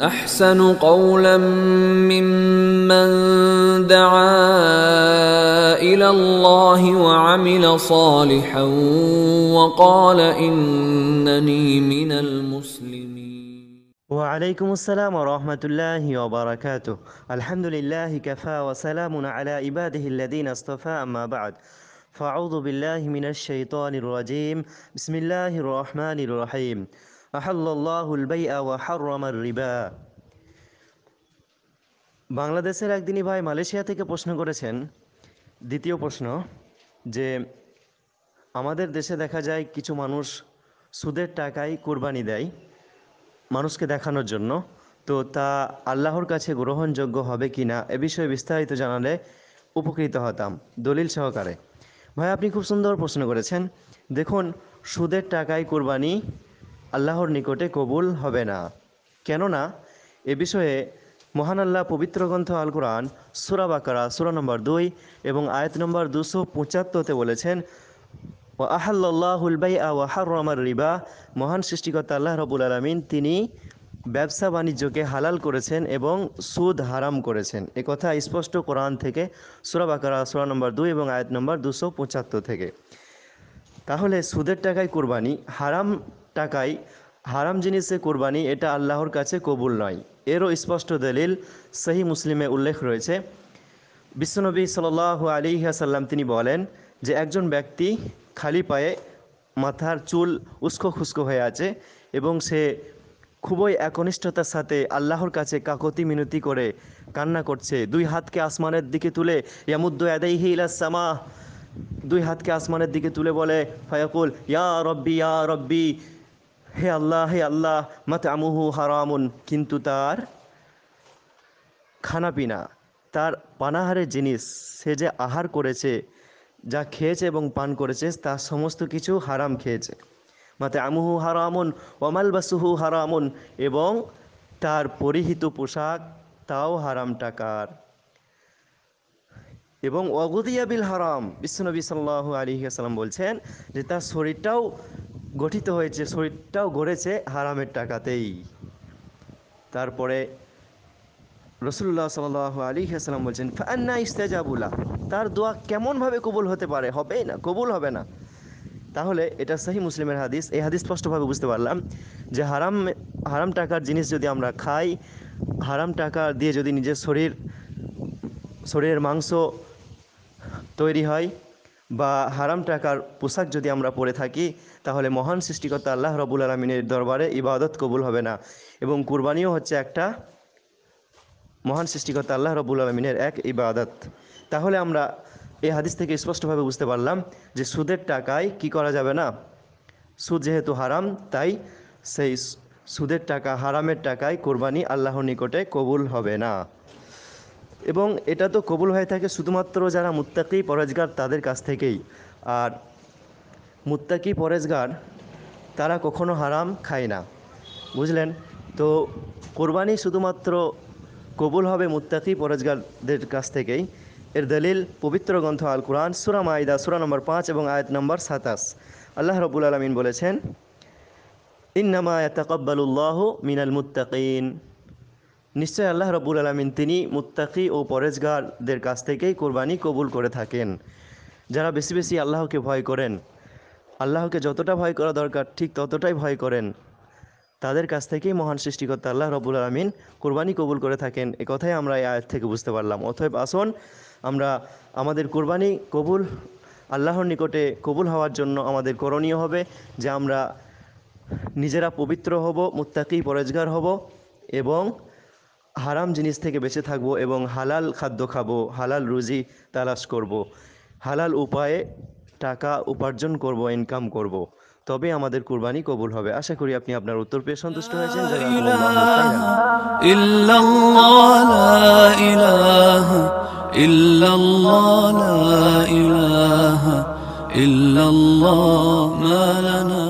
احسن قولا ممن دعا الى الله وعمل صالحا وقال انني من المسلمين وعليكم السلام ورحمه الله وبركاته الحمد لله كفى وسلام على عباده الذين اصطفى اما بعد فاعوذ بالله من الشيطان الرجيم بسم الله الرحمن الرحيم আহাল্লাহুল by ওয়া রিবা বাংলাদেশের একদিনই ভাই মালয়েশিয়া থেকে প্রশ্ন করেছেন দ্বিতীয় প্রশ্ন যে আমাদের দেশে দেখা যায় কিছু মানুষ সুদের টাকায় কোরবানি দেয় মানুষকে দেখানোর জন্য তো তা আল্লাহর কাছে গ্রহণযোগ্য হবে কি না এ বিষয়ে বিস্তারিত জানালে উপকৃত হতাম দলিল সহকারে ভাই আপনি খুব সুন্দর প্রশ্ন করেছেন দেখুন সুদের টাকায় কোরবানি আল্লাহর নিকটে কবুল হবে না কেননা এ বিষয়ে মহান আল্লাহ পবিত্র গ্রন্থ আল কোরআন সুরা বাকারা সুরা নম্বর দুই এবং আয়াত নম্বর দুশো পঁচাত্তরতে বলেছেন ও আহাল্লাহুল বাই আহার রিবা মহান সৃষ্টিকর্তা আল্লাহ রবুল আলমিন তিনি ব্যবসা বাণিজ্যকে হালাল করেছেন এবং সুদ হারাম করেছেন এ কথা স্পষ্ট কোরআন থেকে সুরা বাকারা সুরা নম্বর দুই এবং আয়াত নম্বর দুশো পঁচাত্তর থেকে তাহলে সুদের টাকায় কোরবানি হারাম টাকায় হারাম জিনিসে কোরবানি এটা আল্লাহর কাছে কবুল নয় এরও স্পষ্ট দলিল সহি মুসলিমে উল্লেখ রয়েছে বিশ্বনবী সাল আলী সাল্লাম তিনি বলেন যে একজন ব্যক্তি খালি পায়ে মাথার চুল উস্কো খুস্কো হয়ে আছে এবং সে খুবই একনিষ্ঠতার সাথে আল্লাহর কাছে কাকতি মিনতি করে কান্না করছে দুই হাতকে আসমানের দিকে তুলে ইয়ামুদ্দু আদাইহি ইলাসামা দুই হাতকে আসমানের দিকে তুলে বলে ফায়াকুল ইয়া রব্বি ইয়া রব্বি হে আল্লাহ হে আল্লাহ মাত আমুহু হারামুন কিন্তু তার খানাপিনা তার পানাহারের জিনিস সে যে আহার করেছে যা খেয়েছে এবং পান করেছে তার সমস্ত কিছু হারাম খেয়েছে মাতে আমুহু হারামুন ওমাল বাসুহু হারামুন এবং তার পরিহিত পোশাক তাও হারাম টাকার এবং অগুদিয়াবিল হারাম বিশ্বনবী সাল্লাহ আলী আসসালাম বলছেন যে তার শরীরটাও গঠিত হয়েছে শরীরটাও গড়েছে হারামের টাকাতেই তারপরে রসুল্লাহ সাল আলী হাসলাম বলছেন ফান্না ইস্তেজাবুলা তার দোয়া কেমনভাবে কবুল হতে পারে হবেই না কবুল হবে না তাহলে এটা সাহি মুসলিমের হাদিস এই হাদিস স্পষ্টভাবে বুঝতে পারলাম যে হারাম হারাম টাকার জিনিস যদি আমরা খাই হারাম টাকা দিয়ে যদি নিজের শরীর শরীরের মাংস তৈরি হয় বা হারাম টাকার পোশাক যদি আমরা পরে থাকি তাহলে মহান সৃষ্টিকর্তা আল্লাহ রবুল আলমিনের দরবারে ইবাদত কবুল হবে না এবং কুরবানিও হচ্ছে একটা মহান সৃষ্টিকর্তা আল্লাহ রবুল আলমিনের এক ইবাদত তাহলে আমরা এই হাদিস থেকে স্পষ্টভাবে বুঝতে পারলাম যে সুদের টাকায় কি করা যাবে না সুদ যেহেতু হারাম তাই সেই সুদের টাকা হারামের টাকায় কোরবানি আল্লাহর নিকটে কবুল হবে না এবং এটা তো কবুল হয়ে থাকে শুধুমাত্র যারা মুত্তাকি পরেজগার তাদের কাছ থেকেই আর মুত্তাকি পরেজগার তারা কখনো হারাম খায় না বুঝলেন তো কোরবানি শুধুমাত্র কবুল হবে মুত্তাকি পরেজগারদের কাছ থেকেই এর দলিল পবিত্র গ্রন্থ আল কুরআন সুরা মাইদা সুরা নম্বর পাঁচ এবং আয়াত নম্বর সাতাশ আল্লাহ রবুল আলমিন বলেছেন ইন্নামা তাকব্বালুল্লাহ মিনাল মুত্তাকিন নিশ্চয় আল্লাহ রবুল আলমিন তিনি মুত্তাকি ও পরেজগারদের কাছ থেকেই কোরবানি কবুল করে থাকেন যারা বেশি বেশি আল্লাহকে ভয় করেন আল্লাহকে যতটা ভয় করা দরকার ঠিক ততটাই ভয় করেন তাদের কাছ থেকেই মহান সৃষ্টিকর্তা আল্লাহ রবুল আলমিন কোরবানি কবুল করে থাকেন এ কথাই আমরা এই আয়াত থেকে বুঝতে পারলাম অথব আসন আমরা আমাদের কোরবানি কবুল আল্লাহর নিকটে কবুল হওয়ার জন্য আমাদের করণীয় হবে যে আমরা নিজেরা পবিত্র হব মুত্তাকি পরেজগার হব এবং হারাম জিনিস থেকে বেঁচে থাকবো এবং হালাল খাদ্য খাবো হালাল রুজি তালাশ করব। হালাল উপায়ে টাকা উপার্জন করব ইনকাম করব। তবে আমাদের কুরবানি কবুল হবে আশা করি আপনি আপনার উত্তর পেয়ে সন্তুষ্ট হয়েছেন ইল্লাল্লাহ ইলাহা